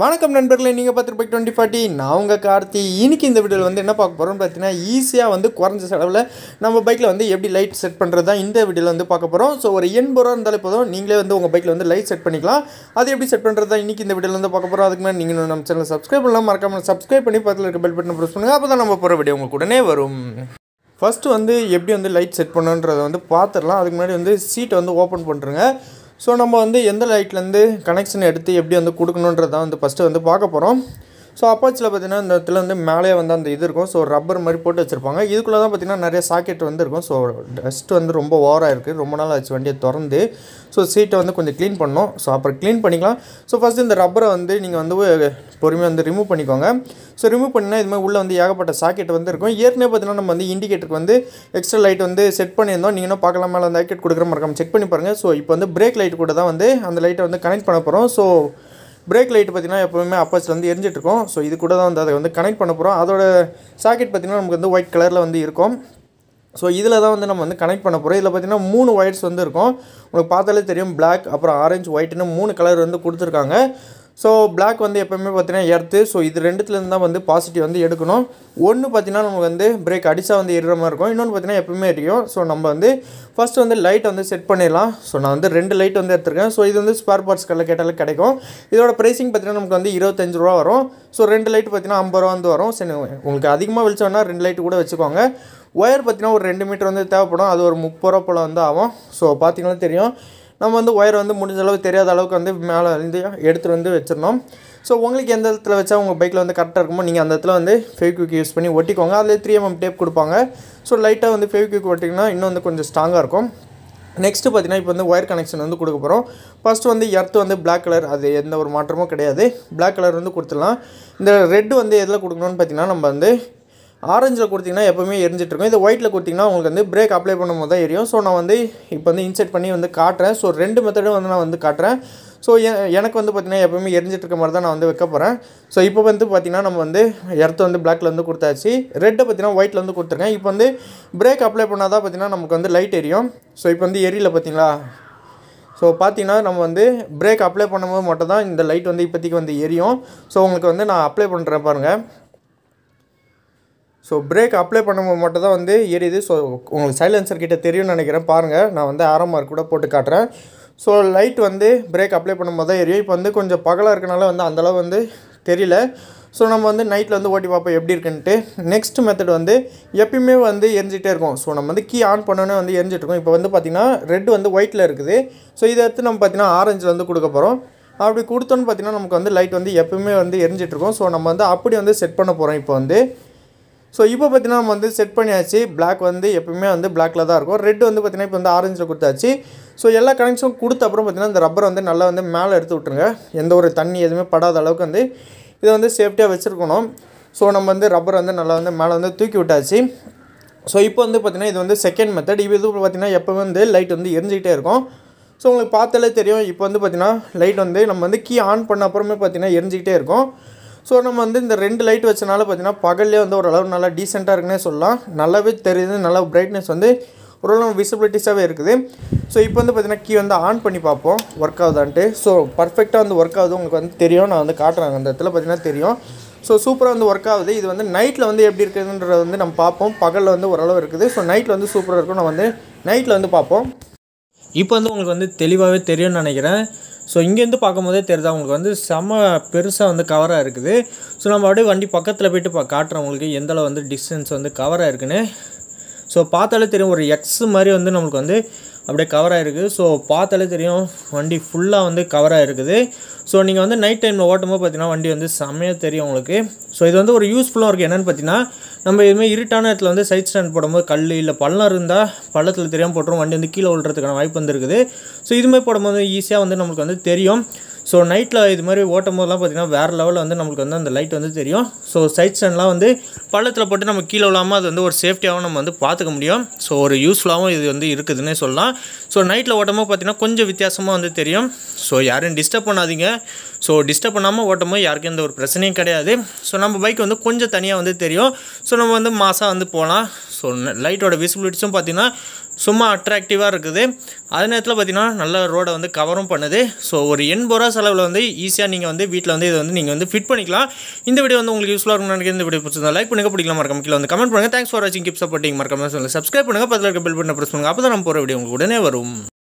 வணக்கம் நண்பர்களே நீங்கள் பார்த்துட்டு போய் டுவெண்ட்டி ஃபார்ட்டி நான் உங்கள் கார்த்தி இன்றைக்கி இந்த வீடியோவில் வந்து என்ன பார்க்க போகிறோம்னு பார்த்தீங்கன்னா ஈஸியாக வந்து குறைஞ்ச செலவில் நம்ம பைக்கில் வந்து எப்படி லைட் செட் பண்ணுறது தான் இந்த வீடியோவில் வந்து பார்க்க போகிறோம் ஸோ ஒரு எண்பது ரூபா இருந்தாலே போதும் நீங்களே வந்து உங்கள் பைக்கில் வந்து லைட் செட் பண்ணிக்கலாம் அது எப்படி செட் பண்ணுறது தான் இன்றைக்கி இந்த வீடியோவில் வந்து பார்க்க போகிறோம் அதுக்கு மேலே நீங்கள் நம்ம சேனல் சப்ஸ்கிரைப் பண்ணலாம் மறக்காமல் சப்ஸ்கிரைப் பண்ணி பக்கத்தில் இருக்க பெல் பட்டன் ப்ரெஸ் பண்ணுங்கள் அப்போ தான் நம்ம போகிற வீடியோ உங்களுக்கு உடனே வரும் ஃபஸ்ட்டு வந்து எப்படி வந்து லைட் செட் பண்ணுன்றதை வந்து பார்த்துடலாம் அதுக்கு முன்னாடி வந்து சீட்டை வந்து ஓப்பன் பண்ணுறங்க ஸோ நம்ம வந்து எந்த லைட்லேருந்து கனெக்ஷன் எடுத்து எப்படி வந்து கொடுக்கணுன்றதான் வந்து ஃபஸ்ட்டு வந்து பார்க்க போகிறோம் ஸோ அப்பாச்சில் பார்த்தீங்கன்னா இந்த இடத்துல வந்து மேலே வந்து அந்த இது இருக்கும் ஸோ ரப்பர் மாதிரி போட்டு வச்சுருப்பாங்க இதுக்குள்ளே தான் பார்த்திங்கன்னா நிறைய சாக்கெட் வந்து இருக்கும் ஸோ டஸ்ட் வந்து ரொம்ப ஓவராக இருக்குது ரொம்ப நாள் ஆச்சு வண்டியை திறந்து ஸோ சீட்டை வந்து கொஞ்சம் க்ளீன் பண்ணோம் ஸோ அப்புறம் க்ளீன் பண்ணிக்கலாம் ஸோ ஃபஸ்ட்டு இந்த ரப்பரை வந்து நீங்கள் வந்து பொறுமையாக வந்து ரிமூவ் பண்ணிக்கோங்க ஸோ ரிமூவ் பண்ணினா இது மாதிரி உள்ளே வந்து ஏகப்பட்ட சாக்கெட் வந்து இருக்கும் ஏற்கனவே பார்த்திங்கன்னா நம்ம வந்து இண்டிகேட்டருக்கு வந்து எக்ஸ்ட்ரா லைட் வந்து செட் பண்ணியிருந்தோம் நீங்கள் இன்னும் பார்க்கலாம் மேலே அந்த ஆக்கெட் கொடுக்குற மாதிரி செக் பண்ணி பாருங்கள் ஸோ இப்போ வந்து பிரேக் லைட் கூட தான் வந்து அந்த லைட்டை வந்து கனெக்ட் பண்ண போகிறோம் ஸோ பிரேக் லைட் பார்த்திங்கன்னா எப்போவுமே வந்து எரிஞ்சிட்ருக்கோம் ஸோ இது கூட தான் வந்து அதை வந்து கனெக்ட் பண்ண போகிறோம் அதோட சாக்கெட் பார்த்திங்கன்னா நமக்கு வந்து ஒயிட் கலரில் வந்து இருக்கும் ஸோ இதில் தான் வந்து நம்ம வந்து கனெக்ட் பண்ண போகிறோம் இதில் பார்த்திங்கன்னா மூணு ஒயர்ஸ் வந்து இருக்கும் உங்களுக்கு பார்த்தாலே தெரியும் பிளாக் அப்புறம் ஆரஞ்சு ஒயிட்னு மூணு கலர் வந்து கொடுத்துருக்காங்க ஸோ பிளாக் வந்து எப்போயுமே பார்த்தீங்கன்னா எர்த்து ஸோ இது ரெண்டுத்துலேருந்து தான் வந்து பாசிட்டிவ் வந்து எடுக்கணும் ஒன்று பார்த்தீங்கன்னா நமக்கு வந்து பிரேக் அடிச்சா வந்து இருக்கிற மாதிரி இருக்கும் இன்னொன்று பார்த்தீங்கன்னா எப்பவுமே எரியும் ஸோ நம்ம வந்து ஃபஸ்ட் வந்து லைட் வந்து செட் பண்ணிடலாம் ஸோ நான் வந்து ரெண்டு லைட் வந்து எடுத்துருக்கேன் ஸோ இது வந்து ஸ்பேர் பார்ட்ஸ் கடையில் கேட்டாலும் கிடைக்கும் இதோட ப்ரைஸிங் பார்த்தீங்கன்னா நமக்கு வந்து இருபத்தஞ்சு ரூபா வரும் ஸோ ரெண்டு லைட் பார்த்தீங்கன்னா ஐம்பது ரூபா வந்து வரும் சரி உங்களுக்கு அதிகமாக வெளிச்சோன்னா ரெண்டு லைட்டு கூட வச்சுக்கோங்க ஒயர் பார்த்தீங்கன்னா ஒரு ரெண்டு மீட்டர் வந்து தேவைப்படும் அது ஒரு முப்பது ரூபா போல் வந்து ஆகும் ஸோ பார்த்தீங்கன்னா தெரியும் நம்ம வந்து ஒயர் வந்து முடிஞ்ச அளவுக்கு தெரியாத அளவுக்கு வந்து மேலே வந்து எடுத்துகிட்டு வந்து வச்சிருந்தோம் ஸோ உங்களுக்கு எந்த இடத்துல வச்சா உங்கள் பைக்கில் வந்து கரெக்டாக இருக்குமோ நீங்கள் அந்த இடத்துல வந்து ஃபேவிக்யூக் யூஸ் பண்ணி ஒட்டிக்கோங்க அதில் த்ரீ எம்எம் டேப் கொடுப்பாங்க ஸோ லைட்டாக வந்து ஃபேவிக்யூக் ஒட்டிங்கன்னா இன்னும் வந்து கொஞ்சம் ஸ்ட்ராங்காக இருக்கும் நெக்ஸ்ட்டு பார்த்தீங்கன்னா இப்போ வந்து ஒயர் கனெக்ஷன் வந்து கொடுக்க போகிறோம் ஃபஸ்ட்டு வந்து எர்த் வந்து பிளாக் கலர் அது எந்த ஒரு மாற்றமும் கிடையாது பிளாக் கலர் வந்து கொடுத்துடலாம் இந்த ரெட் வந்து எதில் கொடுக்கணும்னு பார்த்தீங்கன்னா நம்ம வந்து ஆரஞ்சில் கொடுத்திங்கன்னா எப்பவுமே எரிஞ்சிட்ருக்கும் இது ஒயிட்டில் கொடுத்திங்கன்னா உங்களுக்கு வந்து பிரேக் அப்ளை பண்ணும்போது தான் எரியும் ஸோ நான் வந்து இப்போ வந்து இன்செட் பண்ணி வந்து காட்டுறேன் ஸோ ரெண்டு மெத்தடும் வந்து நான் வந்து காட்டுறேன் ஸோ எனக்கு வந்து பார்த்திங்கன்னா எப்போவுமே எரிஞ்சிட்டு இருக்க மாதிரி தான் நான் வந்து வைக்க போகிறேன் ஸோ இப்போ வந்து பார்த்திங்கன்னா நம்ம வந்து எர்த்து வந்து பிளாக்ல வந்து கொடுத்தாச்சு ரெட்டை பார்த்திங்கன்னா ஒயிட்டில் வந்து கொடுத்துருக்கேன் இப்போ வந்து பிரேக் அப்ளை பண்ணால் தான் பார்த்திங்கன்னா நமக்கு வந்து லைட் எரியும் ஸோ இப்போ வந்து எரியல பார்த்திங்களா ஸோ பார்த்திங்கன்னா நம்ம வந்து பிரேக் அப்ளை பண்ணும்போது மட்டும் தான் இந்த லைட் வந்து இப்போதைக்கு வந்து எரியும் ஸோ உங்களுக்கு வந்து நான் அப்ளை பண்ணுறேன் பாருங்கள் ஸோ பிரேக் அப்ளை பண்ணும்போது மட்டும் தான் வந்து எரியுது ஸோ உங்களுக்கு சைலன்சர் கிட்டே தெரியும்னு நினைக்கிறேன் பாருங்கள் நான் வந்து ஆரோ மார்க் கூட போட்டு காட்டுறேன் ஸோ லைட் வந்து பிரேக் அப்ளை பண்ணும்போது தான் எரியும் இப்போ வந்து கொஞ்சம் பகலாக இருக்கனால வந்து அந்தளவு வந்து தெரியல ஸோ நம்ம வந்து நைட்டில் வந்து ஓட்டி பார்ப்போம் எப்படி இருக்குன்ட்டு நெக்ஸ்ட் மெத்தட் வந்து எப்பயுமே வந்து எரிஞ்சிட்டே இருக்கும் ஸோ நம்ம வந்து கீ ஆன் பண்ணோன்னே வந்து எரிஞ்சிட்ருக்கோம் இருக்கோம் இப்போ வந்து பார்த்திங்கன்னா ரெட் வந்து ஒயிட்டில் இருக்குது ஸோ இதை எடுத்து நம்ம பார்த்திங்கன்னா ஆரஞ்சில் வந்து கொடுக்க போகிறோம் அப்படி கொடுத்தோன்னு பார்த்திங்கன்னா நமக்கு வந்து லைட் வந்து எப்பயுமே வந்து எரிஞ்சிட்ருக்கோம் ஸோ நம்ம வந்து அப்படி வந்து செட் பண்ண போகிறோம் இப்போ வந்து ஸோ இப்போ பார்த்தீங்கன்னா வந்து செட் பண்ணியாச்சு பிளாக் வந்து எப்பவுமே வந்து பிளாக்கில் தான் இருக்கும் ரெட் வந்து பார்த்திங்கன்னா இப்போ வந்து ஆரஞ்சில் கொடுத்தாச்சு ஸோ எல்லா கனெக்ஷனும் கொடுத்த அப்புறம் பார்த்திங்கன்னா இந்த ரப்பரை வந்து நல்லா வந்து மேலே எடுத்து விட்ருங்க எந்த ஒரு தண்ணி எதுவுமே படாத அளவுக்கு வந்து இதை வந்து சேஃப்டியாக வச்சுருக்கணும் ஸோ நம்ம வந்து ரப்பர் வந்து நல்லா வந்து மேலே வந்து தூக்கி விட்டாச்சு ஸோ இப்போ வந்து பார்த்திங்கன்னா இது வந்து செகண்ட் மெத்தட் இப்போ இது பார்த்திங்கன்னா எப்போ வந்து லைட் வந்து எரிஞ்சிக்கிட்டே இருக்கும் ஸோ உங்களுக்கு பார்த்தாலே தெரியும் இப்போ வந்து பார்த்திங்கன்னா லைட் வந்து நம்ம வந்து கீ ஆன் பண்ண அப்புறமே பார்த்திங்கன்னா எரிஞ்சிக்கிட்டே இருக்கும் ஸோ நம்ம வந்து இந்த ரெண்டு லைட் வச்சனால பார்த்தீங்கன்னா பகல்லே வந்து ஓரளவு நல்லா டீசெண்டாக இருக்குன்னே சொல்லலாம் நல்லாவே தெரியுது நல்லா பிரைட்னஸ் வந்து ஓரளவு விசிபிலிட்டிஸாகவே இருக்குது ஸோ இப்போ வந்து பார்த்தீங்கன்னா கீ வந்து ஆன் பண்ணி பார்ப்போம் ஒர்க் ஆகுதான்ட்டு ஸோ பர்ஃபெக்டாக வந்து ஒர்க் ஆகுது உங்களுக்கு வந்து தெரியும் நான் வந்து காட்டுறேன் அந்த இடத்துல பார்த்தீங்கன்னா தெரியும் ஸோ சூப்பராக வந்து ஒர்க் ஆகுது இது வந்து நைட்டில் வந்து எப்படி இருக்குதுன்றது வந்து நம்ம பார்ப்போம் பகலில் வந்து ஓரளவு இருக்குது ஸோ நைட்டில் வந்து சூப்பராக இருக்கும் நம்ம வந்து நைட்டில் வந்து பார்ப்போம் இப்போ வந்து உங்களுக்கு வந்து தெளிவாகவே தெரியும்னு நினைக்கிறேன் ஸோ இங்கேருந்து பார்க்கும்போதே தெரியுது அவங்களுக்கு வந்து செம பெருசாக வந்து கவராக இருக்குது ஸோ நம்ம அப்படியே வண்டி பக்கத்தில் போயிட்டு பா காட்டுறவங்களுக்கு எந்தளவு வந்து டிஸ்டன்ஸ் வந்து கவராக இருக்குன்னு ஸோ பார்த்தாலே தெரியும் ஒரு எக்ஸ் மாதிரி வந்து நம்மளுக்கு வந்து அப்படியே கவர் ஆகிருக்கு ஸோ பார்த்தாலே தெரியும் வண்டி ஃபுல்லாக வந்து கவர் ஆகிருக்குது ஸோ நீங்கள் வந்து நைட் டைமில் ஓட்டும்போது பார்த்தீங்கன்னா வண்டி வந்து செம்மையாக தெரியும் உங்களுக்கு ஸோ இது வந்து ஒரு யூஸ்ஃபுல்லாக இருக்குது என்னென்னு பார்த்தீங்கன்னா நம்ம எதுவுமே இருட்டான இடத்துல வந்து சைட் ஸ்டாண்ட் போடும்போது கல் இல்லை பள்ளம் இருந்தால் பள்ளத்தில் தெரியாமல் போட்டுரும் வண்டி வந்து கீழே விழுறதுக்கான வாய்ப்பு வந்துருக்குது ஸோ இதுமாதிரி போடும்போது ஈஸியாக வந்து நம்மளுக்கு வந்து தெரியும் ஸோ நைட்டில் இது மாதிரி ஓட்டும் போதெல்லாம் பார்த்தீங்கன்னா வேறு லெவலில் வந்து நம்மளுக்கு வந்து அந்த லைட் வந்து தெரியும் ஸோ சைட் ஸ்டாண்ட்லாம் வந்து பள்ளத்தில் போட்டு நம்ம கீழே விழாமல் அது வந்து ஒரு சேஃப்டியாகவும் நம்ம வந்து பார்த்துக்க முடியும் ஸோ ஒரு யூஸ்ஃபுல்லாகவும் இது வந்து இருக்குதுன்னே சொல்லலாம் ஸோ நைட்டில் ஓட்டமோ பார்த்தீங்கன்னா கொஞ்சம் வித்தியாசமாக வந்து தெரியும் ஸோ யாரையும் டிஸ்டர்ப் பண்ணாதீங்க ஸோ டிஸ்டர்ப் பண்ணாமல் ஓட்டமோ யாருக்கும் எந்த ஒரு பிரச்சனையும் கிடையாது ஸோ நம்ம பைக் வந்து கொஞ்சம் தனியாக வந்து தெரியும் ஸோ நம்ம வந்து மாதம் வந்து போகலாம் ஸோ லைட்டோட விசிபிலிட்டிஸும் பார்த்திங்கன்னா சும்மா அட்ராக்டிவாக இருக்குது அதே நேரத்தில் பார்த்திங்கன்னா நல்ல ரோடை வந்து கவரும் பண்ணுது ஸோ ஒரு எண்பது ரூபா செலவில் வந்து ஈஸியாக நீங்கள் வந்து வீட்டில் வந்து இதை வந்து நீங்கள் வந்து ஃபிட் பண்ணிக்கலாம் இந்த வீடியோ வந்து உங்களுக்கு யூஸ்ஃபுல்லாக இருக்கும் நினைக்கிறேன் இந்த வீடியோ பிடிச்சிருந்தா லைக் பண்ணுங்கள் பிடிக்கலாம் மறக்காம கீழே வந்து கமெண்ட் பண்ணுங்கள் தேங்க்ஸ் ஃபார் வாட்சிங் கிப்ஸ் சப்போர்ட்டிங் மறக்காம சொல்லுங்கள் சப்ஸ்கிரைப் பண்ணுங்கள் பக்கத்தில் இருக்க பெல் ப்ரெஸ் பண்ணுங்கள் அப்போ தான் நம்ம போகிற வீடியோ உங்களுக்கு உடனே வரும்